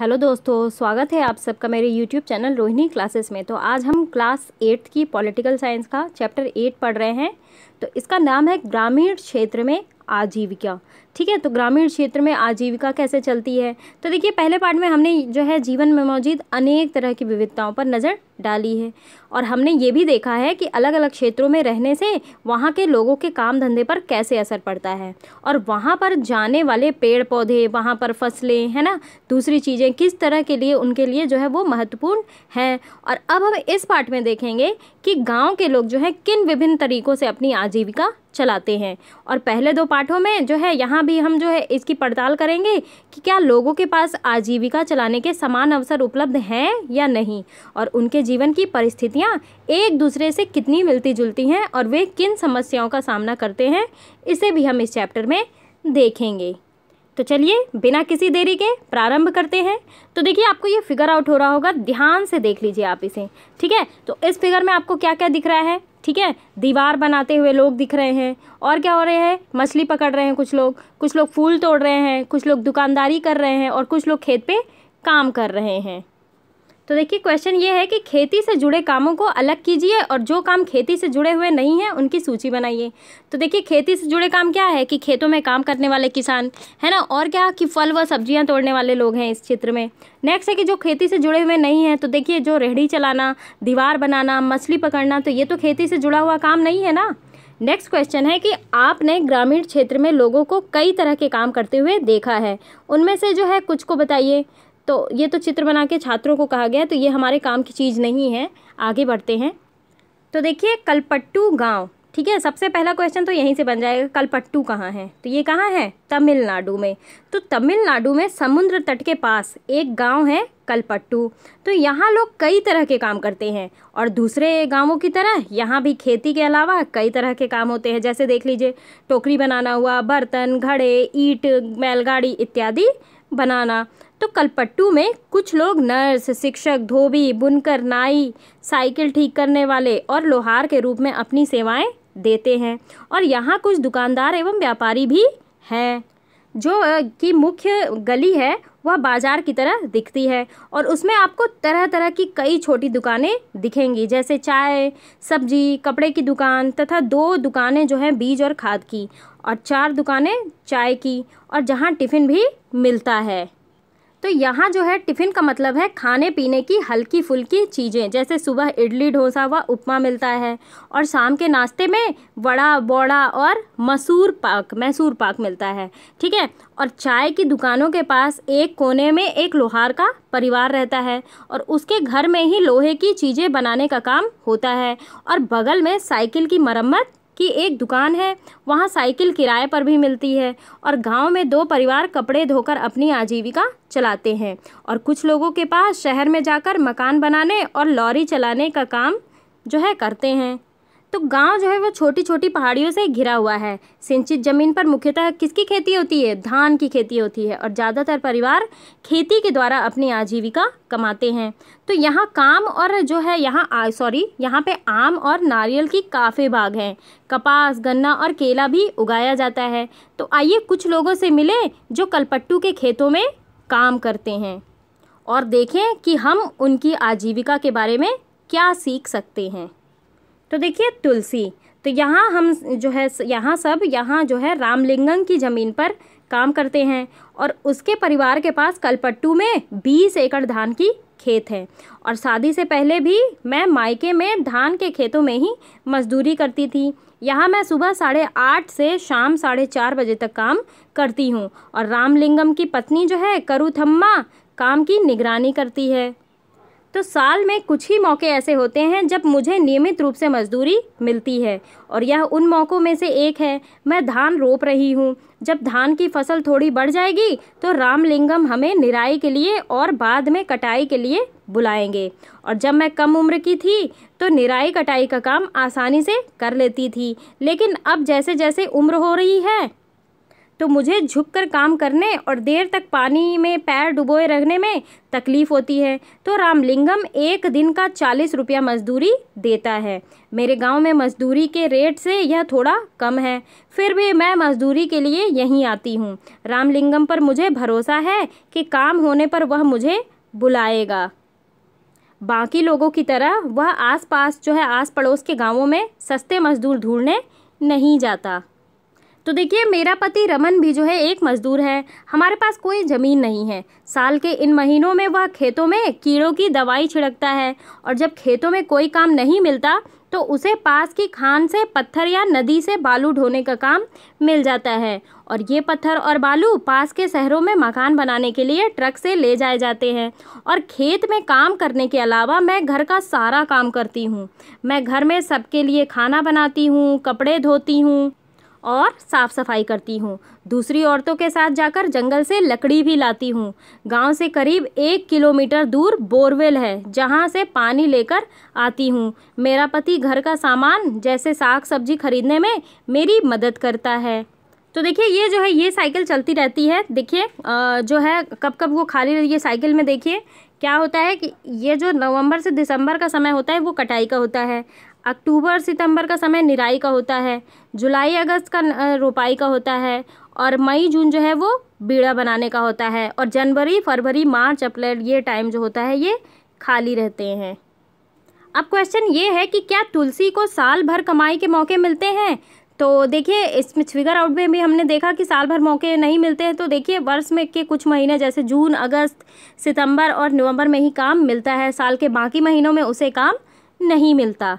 hello दोस्तों स्वागत है आप सबका मेरे यूट्यूब चैनल रोहिणी क्लासेस में तो आज हम क्लास एट्थ की पॉलिटिकल साइंस का चैप्टर एट पढ़ रहे हैं तो इसका नाम है ग्रामीण क्षेत्र में आजीविका ठीक है तो ग्रामीण क्षेत्र में आजीविका कैसे चलती है तो देखिए पहले पार्ट में हमने जो है जीवन में मौजूद अनेक तरह की विविधताओं पर नज़र डाली है और हमने ये भी देखा है कि अलग अलग क्षेत्रों में रहने से वहाँ के लोगों के काम धंधे पर कैसे असर पड़ता है और वहाँ पर जाने वाले पेड़ पौधे वहाँ पर फसलें है ना दूसरी चीज़ें किस तरह के लिए उनके लिए जो है वो महत्वपूर्ण हैं और अब हम इस पार्ट में देखेंगे कि गाँव के लोग जो है किन विभिन्न तरीक़ों से अपनी आजीविका चलाते हैं और पहले दो पाठों में जो है यहाँ भी हम जो है इसकी पड़ताल करेंगे कि क्या लोगों के पास आजीविका चलाने के समान अवसर उपलब्ध हैं या नहीं और उनके जीवन की परिस्थितियाँ एक दूसरे से कितनी मिलती जुलती हैं और वे किन समस्याओं का सामना करते हैं इसे भी हम इस चैप्टर में देखेंगे तो चलिए बिना किसी देरी के प्रारंभ करते हैं तो देखिए आपको ये फिगर आउट हो रहा होगा ध्यान से देख लीजिए आप इसे ठीक है तो इस फिगर में आपको क्या क्या दिख रहा है ठीक है दीवार बनाते हुए लोग दिख रहे हैं और क्या हो रहे हैं मछली पकड़ रहे हैं कुछ लोग कुछ लोग फूल तोड़ रहे हैं कुछ लोग दुकानदारी कर रहे हैं और कुछ लोग खेत पर काम कर रहे हैं तो देखिए क्वेश्चन ये है कि खेती से जुड़े कामों को अलग कीजिए और जो काम खेती से जुड़े हुए नहीं हैं उनकी सूची बनाइए तो देखिए खेती से जुड़े काम क्या है कि खेतों में काम करने वाले किसान है ना और क्या कि फल व सब्जियां तोड़ने वाले लोग हैं इस क्षेत्र में नेक्स्ट है कि जो खेती से जुड़े हुए नहीं हैं तो देखिए जो रेहड़ी चलाना दीवार बनाना मछली पकड़ना तो ये तो खेती से जुड़ा हुआ काम नहीं है ना नेक्स्ट क्वेश्चन है कि आपने ग्रामीण क्षेत्र में लोगों को कई तरह के काम करते हुए देखा है उनमें से जो है कुछ को बताइए तो ये तो चित्र बना के छात्रों को कहा गया तो ये हमारे काम की चीज़ नहीं है आगे बढ़ते हैं तो देखिए कलपट्टू गांव ठीक है सबसे पहला क्वेश्चन तो यहीं से बन जाएगा कलपट्टू कहाँ है तो ये कहाँ है तमिलनाडु में तो तमिलनाडु में समुद्र तट के पास एक गांव है कलपट्टू तो यहाँ लोग कई तरह के काम करते हैं और दूसरे गांवों की तरह यहाँ भी खेती के अलावा कई तरह के काम होते हैं जैसे देख लीजिए टोकरी बनाना हुआ बर्तन घड़े ईट बैलगाड़ी इत्यादि बनाना तो कलपट्टू में कुछ लोग नर्स शिक्षक धोबी बुनकर नाई साइकिल ठीक करने वाले और लोहार के रूप में अपनी सेवाएं देते हैं और यहाँ कुछ दुकानदार एवं व्यापारी भी हैं जो कि मुख्य गली है वह बाज़ार की तरह दिखती है और उसमें आपको तरह तरह की कई छोटी दुकानें दिखेंगी जैसे चाय सब्जी कपड़े की दुकान तथा दो दुकानें जो हैं बीज और खाद की और चार दुकानें चाय की और जहाँ टिफ़िन भी मिलता है तो यहाँ जो है टिफ़िन का मतलब है खाने पीने की हल्की फुल्की चीज़ें जैसे सुबह इडली डोसा व उपमा मिलता है और शाम के नाश्ते में वड़ा बौड़ा और मसूर पाक मैसूर पाक मिलता है ठीक है और चाय की दुकानों के पास एक कोने में एक लोहार का परिवार रहता है और उसके घर में ही लोहे की चीज़ें बनाने का काम होता है और बगल में साइकिल की मरम्मत कि एक दुकान है वहाँ साइकिल किराए पर भी मिलती है और गांव में दो परिवार कपड़े धोकर अपनी आजीविका चलाते हैं और कुछ लोगों के पास शहर में जाकर मकान बनाने और लॉरी चलाने का काम जो है करते हैं तो गांव जो है वो छोटी छोटी पहाड़ियों से घिरा हुआ है सिंचित ज़मीन पर मुख्यतः किसकी खेती होती है धान की खेती होती है और ज़्यादातर परिवार खेती के द्वारा अपनी आजीविका कमाते हैं तो यहाँ काम और जो है यहाँ सॉरी यहाँ पे आम और नारियल की काफ़ी बाग हैं कपास गन्ना और केला भी उगाया जाता है तो आइए कुछ लोगों से मिले जो कलपट्टू के खेतों में काम करते हैं और देखें कि हम उनकी आजीविका के बारे में क्या सीख सकते हैं तो देखिए तुलसी तो यहाँ हम जो है यहाँ सब यहाँ जो है रामलिंगम की ज़मीन पर काम करते हैं और उसके परिवार के पास कलपट्टू में बीस एकड़ धान की खेत है और शादी से पहले भी मैं मायके में धान के खेतों में ही मजदूरी करती थी यहाँ मैं सुबह साढ़े आठ से शाम साढ़े चार बजे तक काम करती हूँ और रामलिंगम की पत्नी जो है करुथम्मा काम की निगरानी करती है तो साल में कुछ ही मौके ऐसे होते हैं जब मुझे नियमित रूप से मजदूरी मिलती है और यह उन मौक़ों में से एक है मैं धान रोप रही हूँ जब धान की फसल थोड़ी बढ़ जाएगी तो रामलिंगम हमें निराई के लिए और बाद में कटाई के लिए बुलाएंगे और जब मैं कम उम्र की थी तो निराई कटाई का काम आसानी से कर लेती थी लेकिन अब जैसे जैसे उम्र हो रही है तो मुझे झुककर काम करने और देर तक पानी में पैर डुबोए रखने में तकलीफ़ होती है तो रामलिंगम एक दिन का चालीस रुपया मजदूरी देता है मेरे गांव में मजदूरी के रेट से यह थोड़ा कम है फिर भी मैं मजदूरी के लिए यहीं आती हूँ रामलिंगम पर मुझे भरोसा है कि काम होने पर वह मुझे बुलाएगा बाकी लोगों की तरह वह आसपास जो है आस पड़ोस के गांवों में सस्ते मजदूर ढूंढने नहीं जाता तो देखिए मेरा पति रमन भी जो है एक मजदूर है हमारे पास कोई ज़मीन नहीं है साल के इन महीनों में वह खेतों में कीड़ों की दवाई छिड़कता है और जब खेतों में कोई काम नहीं मिलता तो उसे पास की खान से पत्थर या नदी से बालू ढोने का काम मिल जाता है और ये पत्थर और बालू पास के शहरों में मकान बनाने के लिए ट्रक से ले जाए जाते हैं और खेत में काम करने के अलावा मैं घर का सारा काम करती हूँ मैं घर में सबके लिए खाना बनाती हूँ कपड़े धोती हूँ और साफ़ सफाई करती हूँ दूसरी औरतों के साथ जाकर जंगल से लकड़ी भी लाती हूँ गांव से करीब एक किलोमीटर दूर बोरवेल है जहाँ से पानी लेकर आती हूँ मेरा पति घर का सामान जैसे साग सब्जी खरीदने में मेरी मदद करता है तो देखिए ये जो है ये साइकिल चलती रहती है देखिए जो है कब कब वो खाली ये साइकिल में देखिए क्या होता है कि ये जो नवंबर से दिसंबर का समय होता है वो कटाई का होता है अक्टूबर सितंबर का समय निराई का होता है जुलाई अगस्त का रोपाई का होता है और मई जून जो है वो बीड़ा बनाने का होता है और जनवरी फरवरी मार्च अप्रैल ये टाइम जो होता है ये खाली रहते हैं अब क्वेश्चन ये है कि क्या तुलसी को साल भर कमाई के मौके मिलते हैं तो देखिए इसमें फिगर आउट में भी हमने देखा कि साल भर मौके नहीं मिलते हैं तो देखिए वर्ष में के कुछ महीने जैसे जून अगस्त सितंबर और नवंबर में ही काम मिलता है साल के बाकी महीनों में उसे काम नहीं मिलता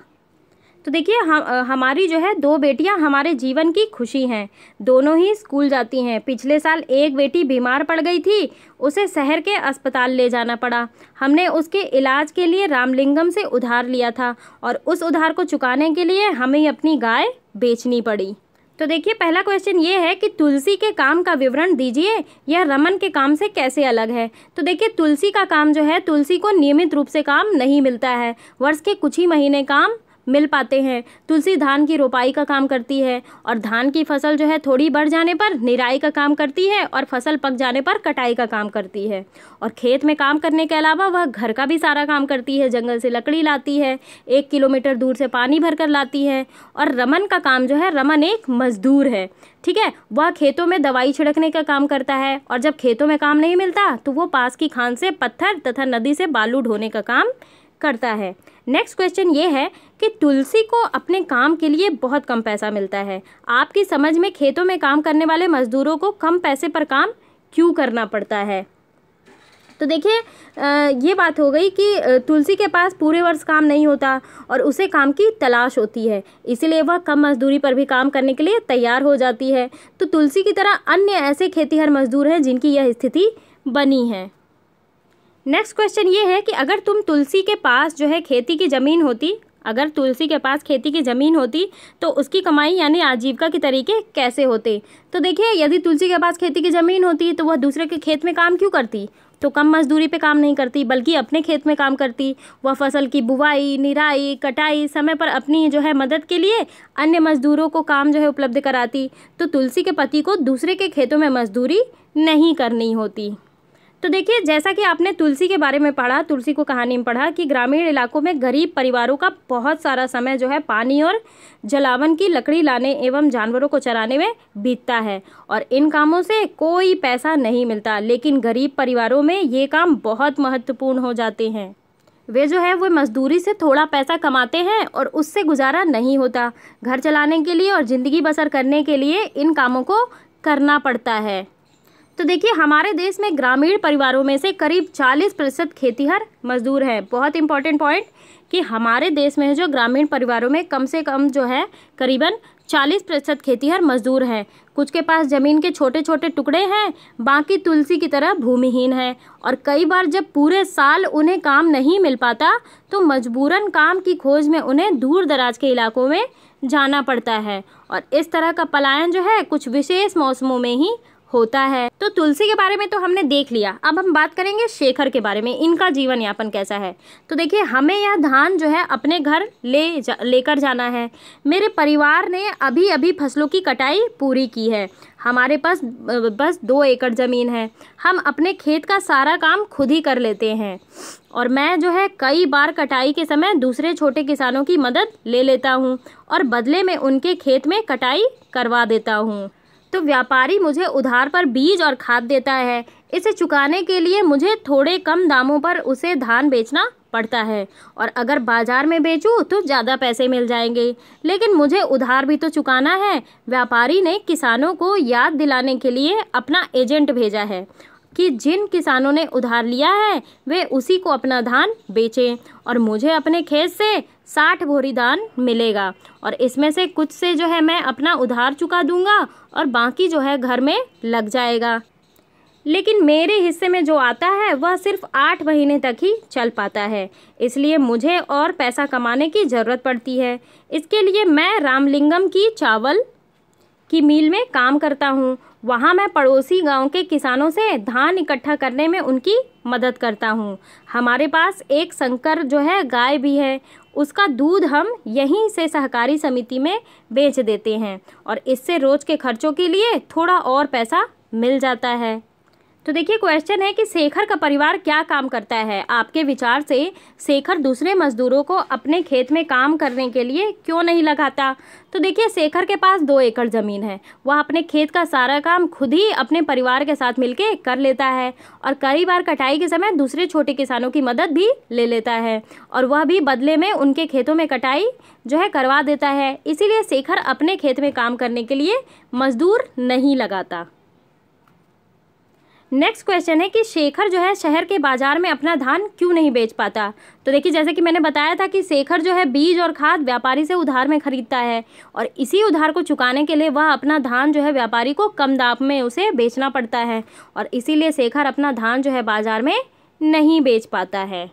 तो देखिए हम हमारी जो है दो बेटियां हमारे जीवन की खुशी हैं दोनों ही स्कूल जाती हैं पिछले साल एक बेटी बीमार पड़ गई थी उसे शहर के अस्पताल ले जाना पड़ा हमने उसके इलाज के लिए रामलिंगम से उधार लिया था और उस उधार को चुकाने के लिए हमें अपनी गाय बेचनी पड़ी तो देखिए पहला क्वेश्चन ये है कि तुलसी के काम का विवरण दीजिए यह रमन के काम से कैसे अलग है तो देखिए तुलसी का काम जो है तुलसी को नियमित रूप से काम नहीं मिलता है वर्ष के कुछ ही महीने काम मिल पाते हैं तुलसी धान की रोपाई का काम करती है और धान की फसल जो है थोड़ी बढ़ जाने पर निराई का काम करती है और फसल पक जाने पर कटाई का काम करती है और खेत में काम करने के अलावा वह घर का भी सारा काम करती है जंगल से लकड़ी लाती है एक किलोमीटर दूर से पानी भर लाती है और रमन का काम जो है रमन एक मज़दूर है ठीक है वह खेतों में दवाई छिड़कने का काम करता है और जब खेतों में काम नहीं मिलता तो वो पास की खान से पत्थर तथा नदी से बालू ढोने का काम करता है नेक्स्ट क्वेश्चन ये है कि तुलसी को अपने काम के लिए बहुत कम पैसा मिलता है आपकी समझ में खेतों में काम करने वाले मजदूरों को कम पैसे पर काम क्यों करना पड़ता है तो देखिए ये बात हो गई कि तुलसी के पास पूरे वर्ष काम नहीं होता और उसे काम की तलाश होती है इसीलिए वह कम मजदूरी पर भी काम करने के लिए तैयार हो जाती है तो तुलसी की तरह अन्य ऐसे खेतीहर मजदूर हैं जिनकी यह स्थिति बनी है नेक्स्ट क्वेश्चन ये है कि अगर तुम तुलसी के पास जो है खेती की ज़मीन होती अगर तुलसी के पास खेती की ज़मीन होती तो उसकी कमाई यानी आजीविका के तरीके कैसे होते तो देखिए यदि तुलसी के पास खेती की ज़मीन होती तो वह दूसरे के खेत में काम क्यों करती तो कम मजदूरी पे काम नहीं करती बल्कि अपने खेत में काम करती वह फसल की बुवाई निराई कटाई समय पर अपनी जो है मदद के लिए अन्य मजदूरों को काम जो है उपलब्ध कराती तो तुलसी के पति को दूसरे के खेतों में मजदूरी नहीं करनी होती तो देखिए जैसा कि आपने तुलसी के बारे में पढ़ा तुलसी को कहानी में पढ़ा कि ग्रामीण इलाकों में गरीब परिवारों का बहुत सारा समय जो है पानी और जलावन की लकड़ी लाने एवं जानवरों को चराने में बीतता है और इन कामों से कोई पैसा नहीं मिलता लेकिन गरीब परिवारों में ये काम बहुत महत्वपूर्ण हो जाते हैं वे जो है वो मजदूरी से थोड़ा पैसा कमाते हैं और उससे गुजारा नहीं होता घर चलाने के लिए और ज़िंदगी बसर करने के लिए इन कामों को करना पड़ता है तो देखिए हमारे देश में ग्रामीण परिवारों में से करीब 40 प्रतिशत खेतीहर मजदूर हैं बहुत इंपॉर्टेंट पॉइंट कि हमारे देश में जो ग्रामीण परिवारों में कम से कम जो है करीबन 40 प्रतिशत खेतीहर मजदूर हैं कुछ के पास ज़मीन के छोटे छोटे टुकड़े हैं बाकी तुलसी की तरह भूमिहीन है और कई बार जब पूरे साल उन्हें काम नहीं मिल पाता तो मजबूरन काम की खोज में उन्हें दूर दराज के इलाकों में जाना पड़ता है और इस तरह का पलायन जो है कुछ विशेष मौसमों में ही होता है तो तुलसी के बारे में तो हमने देख लिया अब हम बात करेंगे शेखर के बारे में इनका जीवन यापन कैसा है तो देखिए हमें यह धान जो है अपने घर ले जा, लेकर जाना है मेरे परिवार ने अभी अभी फसलों की कटाई पूरी की है हमारे पास बस दो एकड़ ज़मीन है हम अपने खेत का सारा काम खुद ही कर लेते हैं और मैं जो है कई बार कटाई के समय दूसरे छोटे किसानों की मदद ले लेता हूँ और बदले में उनके खेत में कटाई करवा देता हूँ तो व्यापारी मुझे उधार पर बीज और खाद देता है इसे चुकाने के लिए मुझे थोड़े कम दामों पर उसे धान बेचना पड़ता है और अगर बाज़ार में बेचूं तो ज़्यादा पैसे मिल जाएंगे लेकिन मुझे उधार भी तो चुकाना है व्यापारी ने किसानों को याद दिलाने के लिए अपना एजेंट भेजा है कि जिन किसानों ने उधार लिया है वे उसी को अपना धान बेचें और मुझे अपने खेत से साठ भोरी धान मिलेगा और इसमें से कुछ से जो है मैं अपना उधार चुका दूंगा और बाकी जो है घर में लग जाएगा लेकिन मेरे हिस्से में जो आता है वह सिर्फ आठ महीने तक ही चल पाता है इसलिए मुझे और पैसा कमाने की ज़रूरत पड़ती है इसके लिए मैं रामलिंगम की चावल की मील में काम करता हूँ वहाँ मैं पड़ोसी गांव के किसानों से धान इकट्ठा करने में उनकी मदद करता हूँ हमारे पास एक संकर जो है गाय भी है उसका दूध हम यहीं से सहकारी समिति में बेच देते हैं और इससे रोज के खर्चों के लिए थोड़ा और पैसा मिल जाता है तो देखिए क्वेश्चन है कि शेखर का परिवार क्या काम करता है आपके विचार से शेखर दूसरे मजदूरों को अपने खेत में काम करने के लिए क्यों नहीं लगाता तो देखिए शेखर के पास दो एकड़ ज़मीन है वह अपने खेत का सारा काम खुद ही अपने परिवार के साथ मिलकर कर लेता है और कई बार कटाई के समय दूसरे छोटे किसानों की मदद भी ले लेता है और वह भी बदले में उनके खेतों में कटाई जो है करवा देता है इसीलिए शेखर अपने खेत में काम करने के लिए मजदूर नहीं लगाता नेक्स्ट क्वेश्चन है कि शेखर जो है शहर के बाजार में अपना धान क्यों नहीं बेच पाता तो देखिए जैसे कि मैंने बताया था कि शेखर जो है बीज और खाद व्यापारी से उधार में खरीदता है और इसी उधार को चुकाने के लिए वह अपना धान जो है व्यापारी को कम दाम में उसे बेचना पड़ता है और इसीलिए शेखर अपना धान जो है बाजार में नहीं बेच पाता है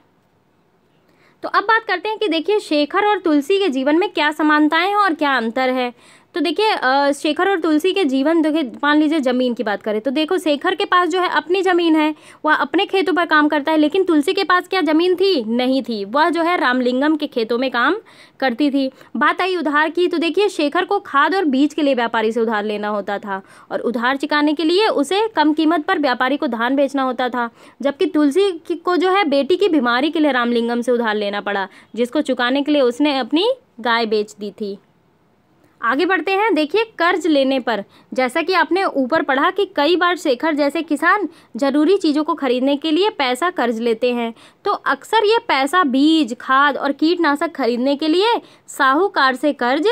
तो अब बात करते हैं कि देखिए शेखर और तुलसी के जीवन में क्या समानताएँ हैं और क्या अंतर है तो देखिए शेखर और तुलसी के जीवन देखिए मान लीजिए ज़मीन की बात करें तो देखो शेखर के पास जो है अपनी ज़मीन है वह अपने खेतों पर काम करता है लेकिन तुलसी के पास क्या ज़मीन थी नहीं थी वह जो है रामलिंगम के खेतों में काम करती थी बात आई उधार की तो देखिए शेखर को खाद और बीज के लिए व्यापारी से उधार लेना होता था और उधार चुकाने के लिए उसे कम कीमत पर व्यापारी को धान बेचना होता था जबकि तुलसी को जो है बेटी की बीमारी के लिए रामलिंगम से उधार लेना पड़ा जिसको चुकाने के लिए उसने अपनी गाय बेच दी थी आगे बढ़ते हैं देखिए कर्ज लेने पर जैसा कि आपने ऊपर पढ़ा कि कई बार शेखर जैसे किसान जरूरी चीज़ों को खरीदने के लिए पैसा कर्ज लेते हैं तो अक्सर ये पैसा बीज खाद और कीटनाशक खरीदने के लिए साहूकार से कर्ज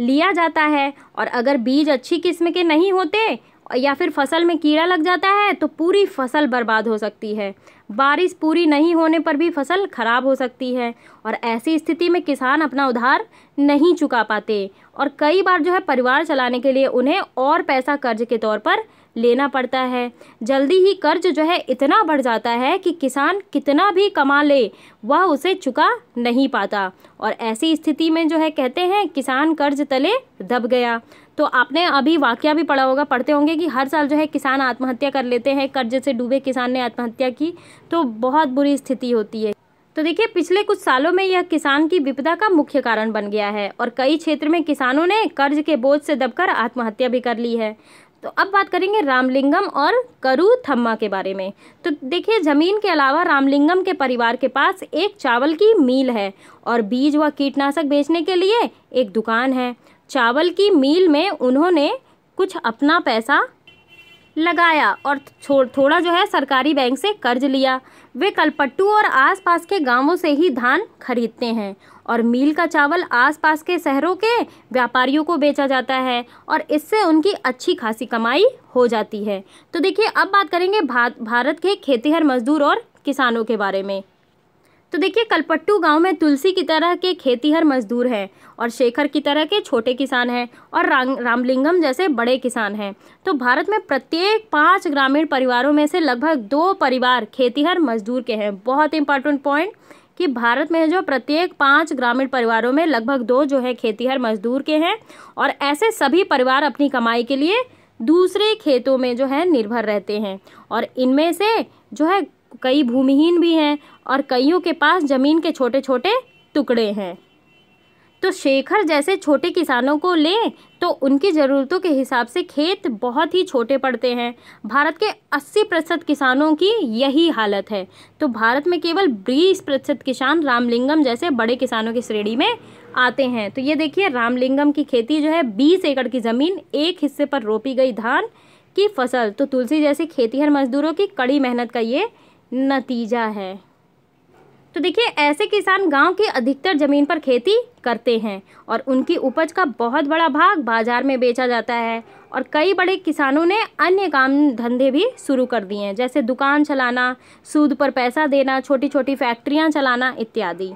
लिया जाता है और अगर बीज अच्छी किस्म के नहीं होते या फिर फसल में कीड़ा लग जाता है तो पूरी फसल बर्बाद हो सकती है बारिश पूरी नहीं होने पर भी फसल खराब हो सकती है और ऐसी स्थिति में किसान अपना उधार नहीं चुका पाते और कई बार जो है परिवार चलाने के लिए उन्हें और पैसा कर्ज के तौर पर लेना पड़ता है जल्दी ही कर्ज जो है इतना बढ़ जाता है कि किसान कितना भी कमा ले वह उसे चुका नहीं पाता और ऐसी स्थिति में जो है कहते हैं किसान कर्ज तले दब गया तो आपने अभी वाक्य भी पढ़ा होगा पढ़ते होंगे कि हर साल जो है किसान आत्महत्या कर लेते हैं कर्ज से डूबे किसान ने आत्महत्या की तो बहुत बुरी स्थिति होती है तो देखिए पिछले कुछ सालों में यह किसान की विपदा का मुख्य कारण बन गया है और कई क्षेत्र में किसानों ने कर्ज के बोझ से दबकर आत्महत्या भी कर ली है तो अब बात करेंगे रामलिंगम और करू थम्मा के बारे में तो देखिए ज़मीन के अलावा रामलिंगम के परिवार के पास एक चावल की मील है और बीज व कीटनाशक बेचने के लिए एक दुकान है चावल की मील में उन्होंने कुछ अपना पैसा लगाया और थोड़ा जो है सरकारी बैंक से कर्ज लिया वे कलपट्टू और आसपास के गांवों से ही धान खरीदते हैं और मील का चावल आसपास के शहरों के व्यापारियों को बेचा जाता है और इससे उनकी अच्छी खासी कमाई हो जाती है तो देखिए अब बात करेंगे भारत के खेतीहर मजदूर और किसानों के बारे में तो देखिए कलपट्टू गांव में तुलसी की तरह के खेतीहर मजदूर हैं और शेखर की तरह के छोटे किसान हैं और रामलिंगम जैसे बड़े किसान हैं तो भारत में प्रत्येक पाँच ग्रामीण परिवारों में से लगभग दो परिवार खेतीहर मजदूर के हैं बहुत इंपॉर्टेंट पॉइंट कि भारत में जो प्रत्येक पाँच ग्रामीण परिवारों में लगभग दो जो है खेतीहर मजदूर के हैं और ऐसे सभी परिवार अपनी कमाई के लिए दूसरे खेतों में जो है निर्भर रहते हैं और इनमें से जो है कई भूमिहीन भी हैं और कईयों के पास ज़मीन के छोटे छोटे टुकड़े हैं तो शेखर जैसे छोटे किसानों को लें तो उनकी ज़रूरतों के हिसाब से खेत बहुत ही छोटे पड़ते हैं भारत के 80 प्रतिशत किसानों की यही हालत है तो भारत में केवल बीस प्रतिशत किसान रामलिंगम जैसे बड़े किसानों की श्रेणी में आते हैं तो ये देखिए रामलिंगम की खेती जो है बीस एकड़ की ज़मीन एक हिस्से पर रोपी गई धान की फसल तो तुलसी जैसी खेतीहर मजदूरों की कड़ी मेहनत का ये नतीजा है तो देखिए ऐसे किसान गांव की अधिकतर ज़मीन पर खेती करते हैं और उनकी उपज का बहुत बड़ा भाग बाज़ार में बेचा जाता है और कई बड़े किसानों ने अन्य काम धंधे भी शुरू कर दिए हैं जैसे दुकान चलाना सूद पर पैसा देना छोटी छोटी फैक्ट्रियाँ चलाना इत्यादि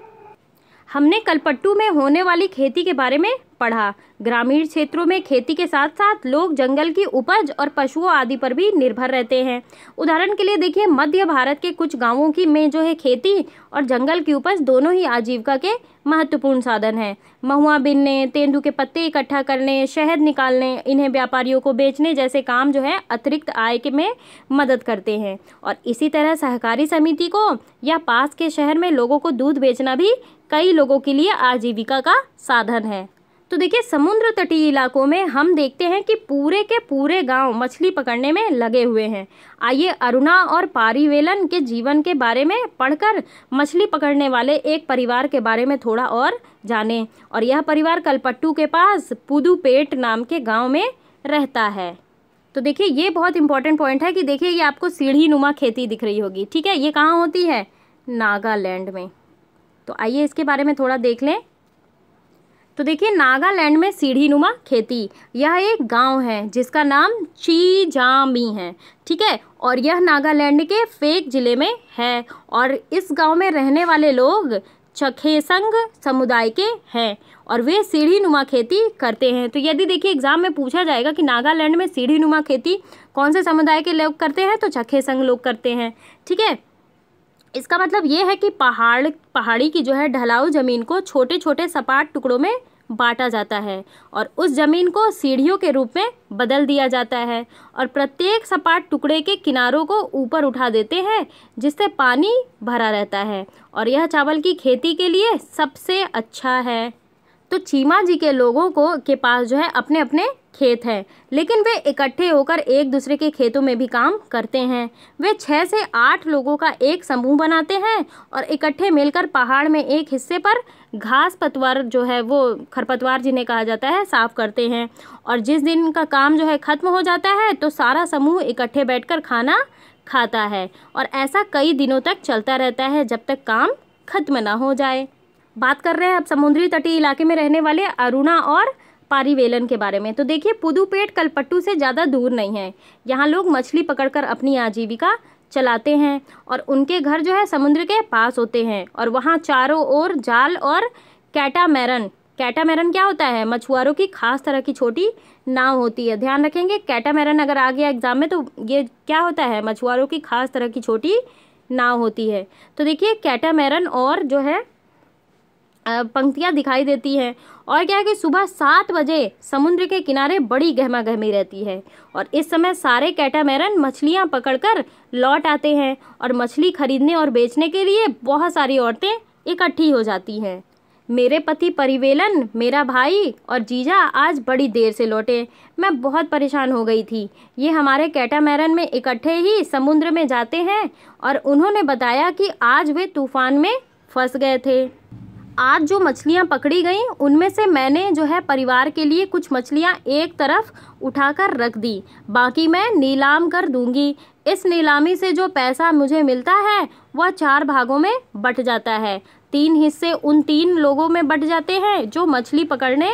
हमने कलपट्टू में होने वाली खेती के बारे में पढ़ा ग्रामीण क्षेत्रों में खेती के साथ साथ लोग जंगल की उपज और पशुओं आदि पर भी निर्भर रहते हैं उदाहरण के लिए देखिए मध्य भारत के कुछ गांवों की में जो है खेती और जंगल की उपज दोनों ही आजीविका के महत्वपूर्ण साधन हैं महुआ बिनने तेंदू के पत्ते इकट्ठा करने शहद निकालने इन्हें व्यापारियों को बेचने जैसे काम जो है अतिरिक्त आय के में मदद करते हैं और इसी तरह सहकारी समिति को या पास के शहर में लोगों को दूध बेचना भी कई लोगों के लिए आजीविका का साधन है तो देखिए समुद्र तटीय इलाकों में हम देखते हैं कि पूरे के पूरे गांव मछली पकड़ने में लगे हुए हैं आइए अरुणा और पारीवेलन के जीवन के बारे में पढ़कर मछली पकड़ने वाले एक परिवार के बारे में थोड़ा और जानें और यह परिवार कलपट्टू के पास पुदुपेट नाम के गाँव में रहता है तो देखिए ये बहुत इंपॉर्टेंट पॉइंट है कि देखिए ये आपको सीढ़ी नुमा खेती दिख रही होगी ठीक है ये कहाँ होती है नागालैंड में तो आइए इसके बारे में थोड़ा देख लें तो देखिए नागालैंड में सीढ़ी नुमा खेती यह एक गांव है जिसका नाम चीजामी है ठीक है और यह नागालैंड के फेक ज़िले में है और इस गांव में रहने वाले लोग चखेसंग समुदाय के हैं और वे सीढ़ी नुमा खेती करते हैं तो यदि देखिए एग्जाम में पूछा जाएगा कि नागालैंड में सीढ़ी नुमा खेती कौन से समुदाय के लोग करते हैं तो चखेसंग लोग करते हैं ठीक है इसका मतलब ये है कि पहाड़ पहाड़ी की जो है ढलाऊ ज़मीन को छोटे छोटे सपाट टुकड़ों में बांटा जाता है और उस ज़मीन को सीढ़ियों के रूप में बदल दिया जाता है और प्रत्येक सपाट टुकड़े के किनारों को ऊपर उठा देते हैं जिससे पानी भरा रहता है और यह चावल की खेती के लिए सबसे अच्छा है तो चीमा जी के लोगों को के पास जो है अपने अपने खेत हैं लेकिन वे इकट्ठे होकर एक दूसरे के खेतों में भी काम करते हैं वे छः से आठ लोगों का एक समूह बनाते हैं और इकट्ठे मिलकर पहाड़ में एक हिस्से पर घास पतवार जो है वो खरपतवार जिन्हें कहा जाता है साफ करते हैं और जिस दिन का काम जो है ख़त्म हो जाता है तो सारा समूह इकट्ठे बैठ खाना खाता है और ऐसा कई दिनों तक चलता रहता है जब तक काम ख़त्म ना हो जाए बात कर रहे हैं अब समुद्री तटीय इलाके में रहने वाले अरुणा और पारीवेलन के बारे में तो देखिए पुदुपेट कलपट्टू से ज़्यादा दूर नहीं है यहाँ लोग मछली पकड़कर अपनी आजीविका चलाते हैं और उनके घर जो है समुद्र के पास होते हैं और वहाँ चारों ओर जाल और कैटामैरन कैटामैरन क्या होता है मछुआरों की खास तरह की छोटी नाव होती है ध्यान रखेंगे कैटामैरन अगर आ गया एग्ज़ाम में तो ये क्या होता है मछुआरों की खास तरह की छोटी नाव होती है तो देखिए कैटामैरन और जो है पंक्तियाँ दिखाई देती हैं और क्या है कि सुबह सात बजे समुद्र के किनारे बड़ी गहमा गहमी रहती है और इस समय सारे कैटामैरन मछलियाँ पकड़कर लौट आते हैं और मछली खरीदने और बेचने के लिए बहुत सारी औरतें इकट्ठी हो जाती हैं मेरे पति परिवेलन मेरा भाई और जीजा आज बड़ी देर से लौटे मैं बहुत परेशान हो गई थी ये हमारे कैटामैरन में इकट्ठे ही समुद्र में जाते हैं और उन्होंने बताया कि आज वे तूफान में फंस गए थे आज जो मछलियाँ पकड़ी गई उनमें से मैंने जो है परिवार के लिए कुछ मछलियाँ एक तरफ उठाकर रख दी बाकी मैं नीलाम कर दूंगी इस नीलामी से जो पैसा मुझे मिलता है वह चार भागों में बट जाता है तीन हिस्से उन तीन लोगों में बट जाते हैं जो मछली पकड़ने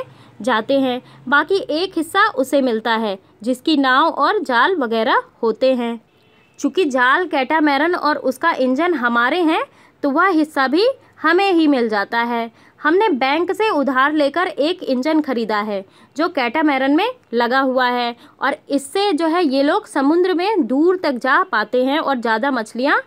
जाते हैं बाकी एक हिस्सा उसे मिलता है जिसकी नाव और जाल वगैरह होते हैं चूँकि जाल कैटामैरन और उसका इंजन हमारे हैं तो वह हिस्सा भी हमें ही मिल जाता है हमने बैंक से उधार लेकर एक इंजन खरीदा है जो कैटामैरन में लगा हुआ है और इससे जो है ये लोग समुद्र में दूर तक जा पाते हैं और ज़्यादा मछलियाँ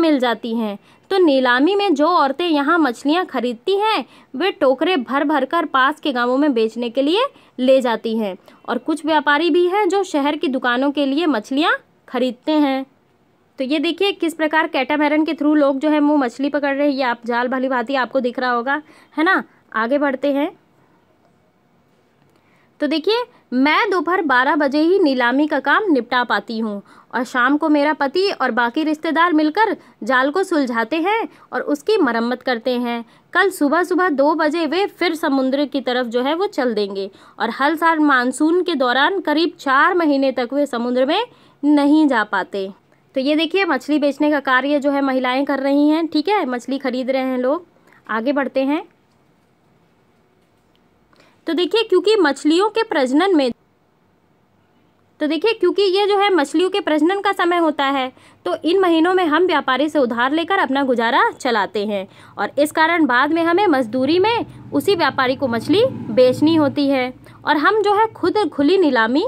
मिल जाती हैं तो नीलामी में जो औरतें यहाँ मछलियाँ खरीदती हैं वे टोकरे भर भर कर पास के गांवों में बेचने के लिए ले जाती हैं और कुछ व्यापारी भी हैं जो शहर की दुकानों के लिए मछलियाँ खरीदते हैं तो ये देखिए किस प्रकार कैटामैरन के थ्रू लोग जो है वो मछली पकड़ रहे हैं ये आप जाल भली भांति आपको दिख रहा होगा है ना आगे बढ़ते हैं तो देखिए मैं दोपहर बारह बजे ही नीलामी का काम निपटा पाती हूँ और शाम को मेरा पति और बाकी रिश्तेदार मिलकर जाल को सुलझाते हैं और उसकी मरम्मत करते हैं कल सुबह सुबह दो बजे वे फिर समुद्र की तरफ जो है वो चल देंगे और हर साल मानसून के दौरान करीब चार महीने तक वे समुद्र में नहीं जा पाते तो ये देखिए मछली बेचने का कार्य जो है महिलाएं कर रही हैं ठीक है मछली खरीद रहे हैं लोग आगे बढ़ते हैं तो देखिए क्योंकि मछलियों के प्रजनन में तो देखिए क्योंकि ये जो है मछलियों के प्रजनन का समय होता है तो इन महीनों में हम व्यापारी से उधार लेकर अपना गुजारा चलाते हैं और इस कारण बाद में हमें मजदूरी में उसी व्यापारी को मछली बेचनी होती है और हम जो है खुद खुली नीलामी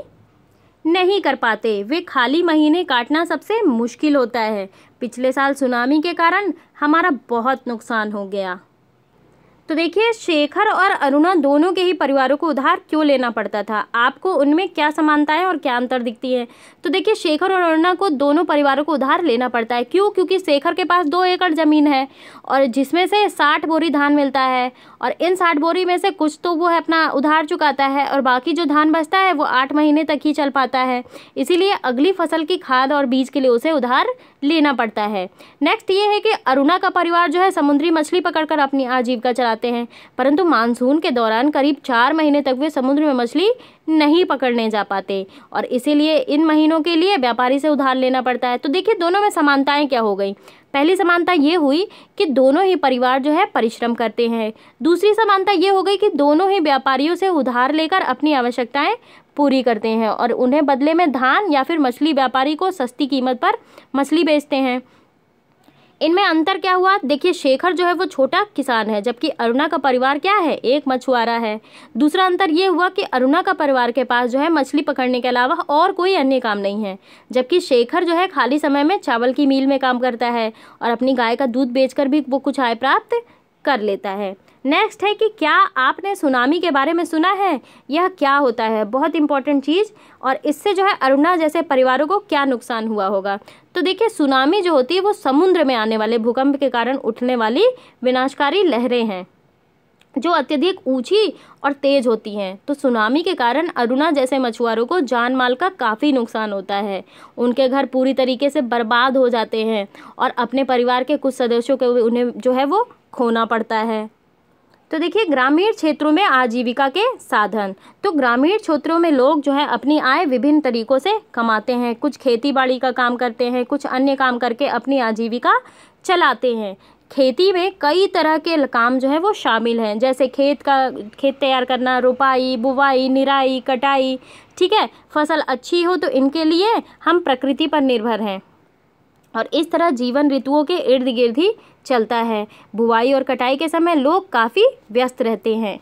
नहीं कर पाते वे खाली महीने काटना सबसे मुश्किल होता है पिछले साल सुनामी के कारण हमारा बहुत नुकसान हो गया तो देखिए शेखर और अरुणा दोनों के ही परिवारों को उधार क्यों लेना पड़ता था आपको उनमें क्या समानताएं और क्या अंतर दिखती हैं तो देखिए शेखर और अरुणा को दोनों परिवारों को उधार लेना पड़ता है क्यों क्योंकि शेखर के पास दो एकड़ ज़मीन है और जिसमें से साठ बोरी धान मिलता है और इन साठ बोरी में से कुछ तो वो है अपना उधार चुकाता है और बाकी जो धान बचता है वो आठ महीने तक ही चल पाता है इसीलिए अगली फसल की खाद और बीज के लिए उसे उधार लेना पड़ता है नेक्स्ट ये है कि अरुणा का परिवार जो है समुद्री मछली पकड़कर अपनी आजीविका चलाते हैं परंतु मानसून के दौरान करीब चार महीने तक वे समुद्र में मछली नहीं पकड़ने जा पाते और इसीलिए इन महीनों के लिए व्यापारी से उधार लेना पड़ता है तो देखिए दोनों में समानताएं क्या हो गई पहली समानता ये हुई कि दोनों ही परिवार जो है परिश्रम करते हैं दूसरी समानता ये हो गई कि दोनों ही व्यापारियों से उधार लेकर अपनी आवश्यकताएं पूरी करते हैं और उन्हें बदले में धान या फिर मछली व्यापारी को सस्ती कीमत पर मछली बेचते हैं इनमें अंतर क्या हुआ देखिए शेखर जो है वो छोटा किसान है जबकि अरुणा का परिवार क्या है एक मछुआरा है दूसरा अंतर ये हुआ कि अरुणा का परिवार के पास जो है मछली पकड़ने के अलावा और कोई अन्य काम नहीं है जबकि शेखर जो है खाली समय में चावल की मील में काम करता है और अपनी गाय का दूध बेचकर भी वो कुछ आय प्राप्त कर लेता है नेक्स्ट है कि क्या आपने सुनामी के बारे में सुना है यह क्या होता है बहुत इंपॉर्टेंट चीज़ और इससे जो है अरुणा जैसे परिवारों को क्या नुकसान हुआ होगा तो देखिए सुनामी जो होती है वो समुद्र में आने वाले भूकंप के कारण उठने वाली विनाशकारी लहरें हैं जो अत्यधिक ऊंची और तेज होती हैं तो सुनामी के कारण अरुणा जैसे मछुआरों को जान माल का काफ़ी नुकसान होता है उनके घर पूरी तरीके से बर्बाद हो जाते हैं और अपने परिवार के कुछ सदस्यों के उन्हें जो है वो खोना पड़ता है तो देखिए ग्रामीण क्षेत्रों में आजीविका के साधन तो ग्रामीण क्षेत्रों में लोग जो है अपनी आय विभिन्न तरीकों से कमाते हैं कुछ खेती बाड़ी का काम करते हैं कुछ अन्य काम करके अपनी आजीविका चलाते हैं खेती में कई तरह के काम जो है वो शामिल हैं जैसे खेत का खेत तैयार करना रोपाई बुवाई निराई कटाई ठीक है फसल अच्छी हो तो इनके लिए हम प्रकृति पर निर्भर हैं और इस तरह जीवन ऋतुओं के इर्द गिर्द ही चलता है बुआई और कटाई के समय लोग काफ़ी व्यस्त रहते हैं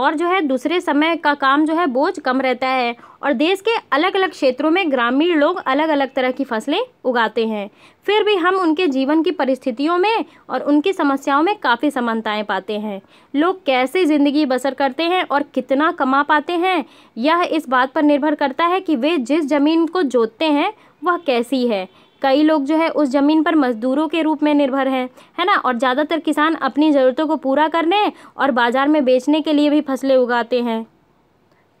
और जो है दूसरे समय का काम जो है बोझ कम रहता है और देश के अलग अलग क्षेत्रों में ग्रामीण लोग अलग अलग तरह की फसलें उगाते हैं फिर भी हम उनके जीवन की परिस्थितियों में और उनकी समस्याओं में काफ़ी समानताएं पाते हैं लोग कैसे ज़िंदगी बसर करते हैं और कितना कमा पाते हैं यह इस बात पर निर्भर करता है कि वे जिस ज़मीन को जोतते हैं वह कैसी है कई लोग जो है उस ज़मीन पर मज़दूरों के रूप में निर्भर हैं है ना और ज़्यादातर किसान अपनी ज़रूरतों को पूरा करने और बाज़ार में बेचने के लिए भी फसलें उगाते हैं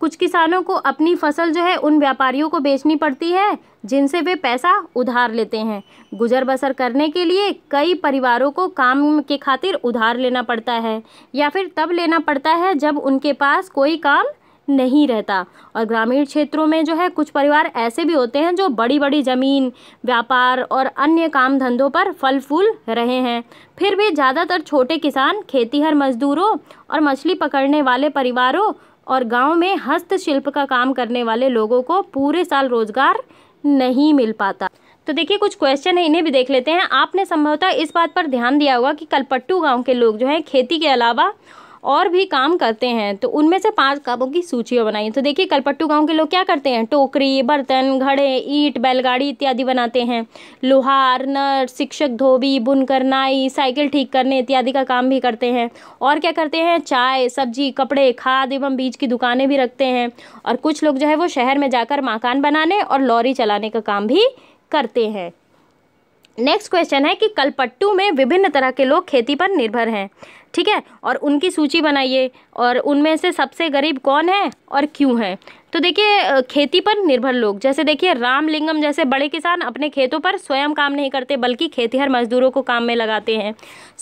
कुछ किसानों को अपनी फसल जो है उन व्यापारियों को बेचनी पड़ती है जिनसे वे पैसा उधार लेते हैं गुजर बसर करने के लिए कई परिवारों को काम के खातिर उधार लेना पड़ता है या फिर तब लेना पड़ता है जब उनके पास कोई काम नहीं रहता और ग्रामीण क्षेत्रों में जो है कुछ परिवार ऐसे भी होते हैं जो बड़ी बड़ी ज़मीन व्यापार और अन्य काम धंधों पर फल फूल रहे हैं फिर भी ज़्यादातर छोटे किसान खेतीहर मजदूरों और मछली पकड़ने वाले परिवारों और गांव में हस्तशिल्प का काम करने वाले लोगों को पूरे साल रोज़गार नहीं मिल पाता तो देखिए कुछ क्वेश्चन है इन्हें भी देख लेते हैं आपने संभवतः इस बात पर ध्यान दिया होगा कि कलपट्टू गांव के लोग जो हैं खेती के अलावा और भी काम करते हैं तो उनमें से पाँच कामों की सूचियाँ बनाई तो देखिए कलपट्टू गाँव के लोग क्या करते हैं टोकरी बर्तन घड़े ईट बैलगाड़ी इत्यादि बनाते हैं लोहार नर शिक्षक धोबी बुनकर नाई साइकिल ठीक करने इत्यादि का काम भी करते हैं और क्या करते हैं चाय सब्जी कपड़े खाद एवं बीज की दुकानें भी रखते हैं और कुछ लोग जो है वो शहर में जाकर मकान बनाने और लॉरी चलाने का काम भी करते हैं नेक्स्ट क्वेश्चन है कि कलपट्टू में विभिन्न तरह के लोग खेती पर निर्भर हैं ठीक है और उनकी सूची बनाइए और उनमें से सबसे गरीब कौन है और क्यों है तो देखिए खेती पर निर्भर लोग जैसे देखिए रामलिंगम जैसे बड़े किसान अपने खेतों पर स्वयं काम नहीं करते बल्कि हर मजदूरों को काम में लगाते हैं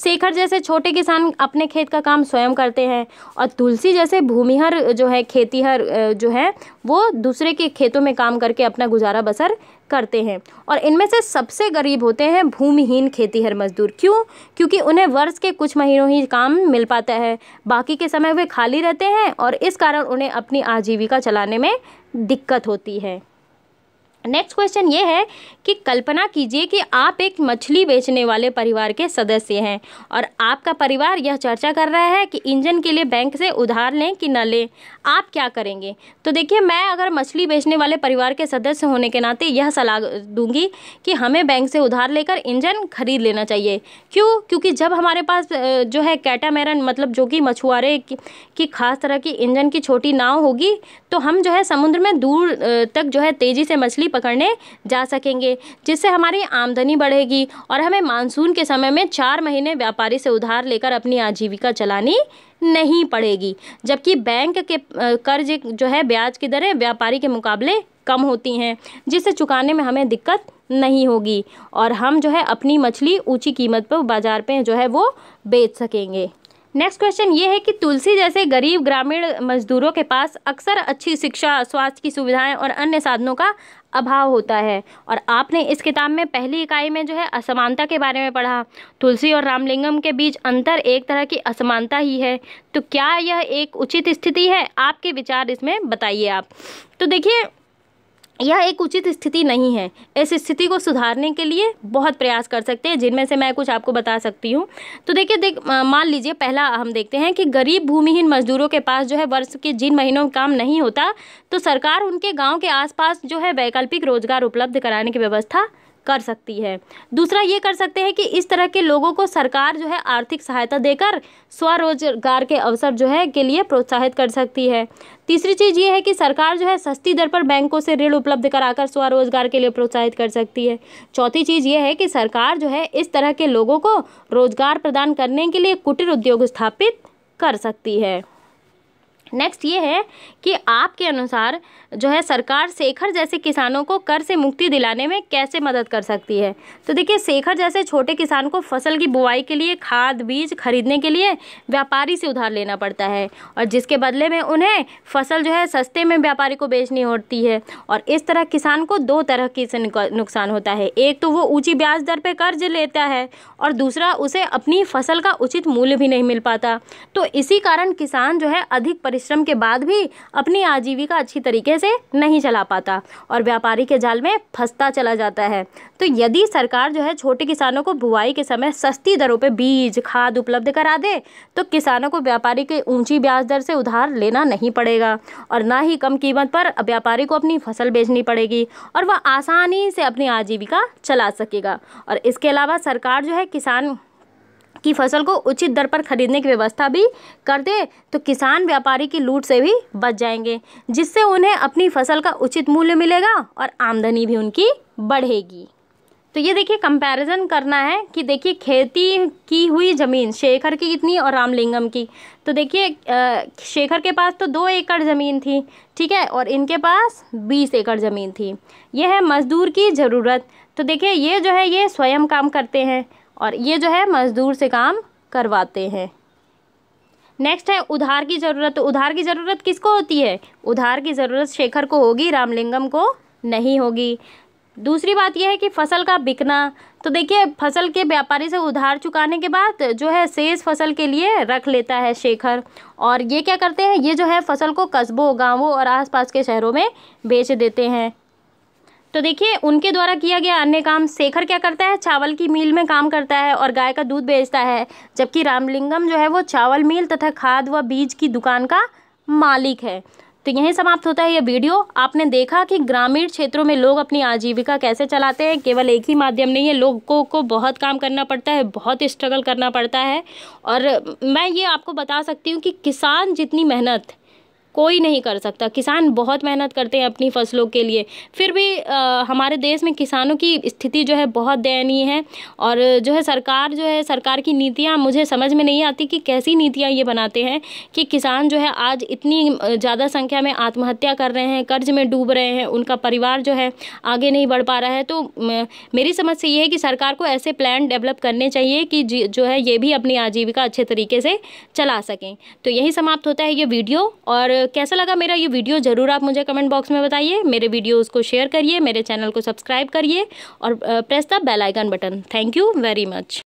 शेखर जैसे छोटे किसान अपने खेत का काम स्वयं करते हैं और तुलसी जैसे भूमिहर जो है खेतीहर जो है वो दूसरे के खेतों में काम करके अपना गुजारा बसर करते हैं और इनमें से सबसे गरीब होते हैं भूमिहीन खेतीहर मजदूर क्यों क्योंकि उन्हें वर्ष के कुछ महीनों ही काम मिल पाता है बाकी के समय वे खाली रहते हैं और इस कारण उन्हें अपनी आजीविका चलाने में दिक्कत होती है नेक्स्ट क्वेश्चन ये है कि कल्पना कीजिए कि आप एक मछली बेचने वाले परिवार के सदस्य हैं और आपका परिवार यह चर्चा कर रहा है कि इंजन के लिए बैंक से उधार लें कि न लें आप क्या करेंगे तो देखिए मैं अगर मछली बेचने वाले परिवार के सदस्य होने के नाते यह सलाह दूंगी कि हमें बैंक से उधार लेकर इंजन खरीद लेना चाहिए क्यों क्योंकि जब हमारे पास जो है कैटामेरन मतलब जो कि मछुआरे की खास तरह की इंजन की छोटी नाव होगी तो हम जो है समुद्र में दूर तक जो है तेज़ी से मछली पकड़ने जा सकेंगे जिससे हमारी आमदनी बढ़ेगी और हमें मानसून के समय में चार महीने व्यापारी से उधार लेकर अपनी आजीविका चलानी नहीं पड़ेगी जबकि बैंक के कर्ज जो है ब्याज की दरें व्यापारी के मुकाबले कम होती हैं जिससे चुकाने में हमें दिक्कत नहीं होगी और हम जो है अपनी मछली ऊंची कीमत पर बाज़ार पे जो है वो बेच सकेंगे नेक्स्ट क्वेश्चन ये है कि तुलसी जैसे गरीब ग्रामीण मजदूरों के पास अक्सर अच्छी शिक्षा स्वास्थ्य की सुविधाएं और अन्य साधनों का अभाव होता है और आपने इस किताब में पहली इकाई में जो है असमानता के बारे में पढ़ा तुलसी और रामलिंगम के बीच अंतर एक तरह की असमानता ही है तो क्या यह एक उचित स्थिति है आपके विचार इसमें बताइए आप तो देखिए यह एक उचित स्थिति नहीं है इस स्थिति को सुधारने के लिए बहुत प्रयास कर सकते हैं जिनमें से मैं कुछ आपको बता सकती हूँ तो देखिए देख मान लीजिए पहला हम देखते हैं कि गरीब भूमिहीन मजदूरों के पास जो है वर्ष के जिन महीनों में काम नहीं होता तो सरकार उनके गाँव के आसपास जो है वैकल्पिक रोजगार उपलब्ध कराने की व्यवस्था कर सकती है दूसरा ये कर सकते हैं कि इस तरह के लोगों को सरकार जो है आर्थिक सहायता देकर स्वरोजगार के अवसर जो है के लिए प्रोत्साहित कर सकती है तीसरी चीज़ ये है कि सरकार जो है सस्ती दर पर बैंकों से ऋण उपलब्ध कराकर स्वरोजगार के लिए प्रोत्साहित कर सकती है चौथी चीज़ ये है कि सरकार जो है इस तरह के लोगों को रोजगार प्रदान करने के लिए कुटीर उद्योग स्थापित कर सकती है नेक्स्ट ये है कि आपके अनुसार जो है सरकार शेखर जैसे किसानों को कर से मुक्ति दिलाने में कैसे मदद कर सकती है तो देखिए शेखर जैसे छोटे किसान को फसल की बुआई के लिए खाद बीज खरीदने के लिए व्यापारी से उधार लेना पड़ता है और जिसके बदले में उन्हें फसल जो है सस्ते में व्यापारी को बेचनी होती है और इस तरह किसान को दो तरह की से नुकसान होता है एक तो वो ऊँची ब्याज दर पर कर्ज लेता है और दूसरा उसे अपनी फसल का उचित मूल्य भी नहीं मिल पाता तो इसी कारण किसान जो है अधिक परिश्रम के बाद भी अपनी आजीविका अच्छी तरीके से नहीं चला पाता और व्यापारी के जाल में फंसता चला जाता है तो यदि सरकार जो है छोटे किसानों को बुआई के समय सस्ती दरों पर बीज खाद उपलब्ध करा दे तो किसानों को व्यापारी के ऊंची ब्याज दर से उधार लेना नहीं पड़ेगा और ना ही कम कीमत पर व्यापारी को अपनी फसल बेचनी पड़ेगी और वह आसानी से अपनी आजीविका चला सकेगा और इसके अलावा सरकार जो है किसान की फसल को उचित दर पर खरीदने की व्यवस्था भी कर दे तो किसान व्यापारी की लूट से भी बच जाएंगे जिससे उन्हें अपनी फसल का उचित मूल्य मिलेगा और आमदनी भी उनकी बढ़ेगी तो ये देखिए कंपैरिजन करना है कि देखिए खेती की हुई ज़मीन शेखर की कितनी और रामलिंगम की तो देखिए शेखर के पास तो दो एकड़ ज़मीन थी ठीक है और इनके पास बीस एकड़ ज़मीन थी यह है मज़दूर की ज़रूरत तो देखिए ये जो है ये स्वयं काम करते हैं और ये जो है मज़दूर से काम करवाते हैं नेक्स्ट है उधार की ज़रूरत तो उधार की ज़रूरत किसको होती है उधार की ज़रूरत शेखर को होगी रामलिंगम को नहीं होगी दूसरी बात यह है कि फसल का बिकना तो देखिए फसल के व्यापारी से उधार चुकाने के बाद जो है शेष फसल के लिए रख लेता है शेखर और ये क्या करते हैं ये जो है फसल को कस्बों गांवों और आसपास के शहरों में बेच देते हैं तो देखिए उनके द्वारा किया गया अन्य काम शेखर क्या करता है चावल की मिल में काम करता है और गाय का दूध बेचता है जबकि रामलिंगम जो है वो चावल मिल तथा खाद व बीज की दुकान का मालिक है तो यहीं समाप्त होता है यह वीडियो आपने देखा कि ग्रामीण क्षेत्रों में लोग अपनी आजीविका कैसे चलाते हैं केवल एक ही माध्यम नहीं है लोगों को बहुत काम करना पड़ता है बहुत स्ट्रगल करना पड़ता है और मैं ये आपको बता सकती हूँ कि किसान जितनी मेहनत कोई नहीं कर सकता किसान बहुत मेहनत करते हैं अपनी फसलों के लिए फिर भी आ, हमारे देश में किसानों की स्थिति जो है बहुत दयनीय है और जो है सरकार जो है सरकार की नीतियाँ मुझे समझ में नहीं आती कि कैसी नीतियाँ ये बनाते हैं कि किसान जो है आज इतनी ज़्यादा संख्या में आत्महत्या कर रहे हैं कर्ज में डूब रहे हैं उनका परिवार जो है आगे नहीं बढ़ पा रहा है तो मेरी समझ से ये है कि सरकार को ऐसे प्लान डेवलप करने चाहिए कि जो है ये भी अपनी आजीविका अच्छे तरीके से चला सकें तो यही समाप्त होता है ये वीडियो और कैसा लगा मेरा ये वीडियो ज़रूर आप मुझे कमेंट बॉक्स में बताइए मेरे वीडियोज़ को शेयर करिए मेरे चैनल को सब्सक्राइब करिए और press the bell icon button thank you very much